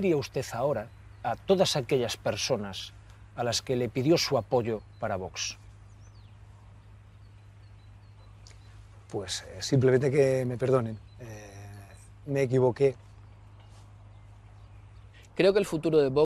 diría usted ahora a todas aquellas personas a las que le pidió su apoyo para Vox? Pues eh, simplemente que me perdonen. Eh, me equivoqué. Creo que el futuro de Vox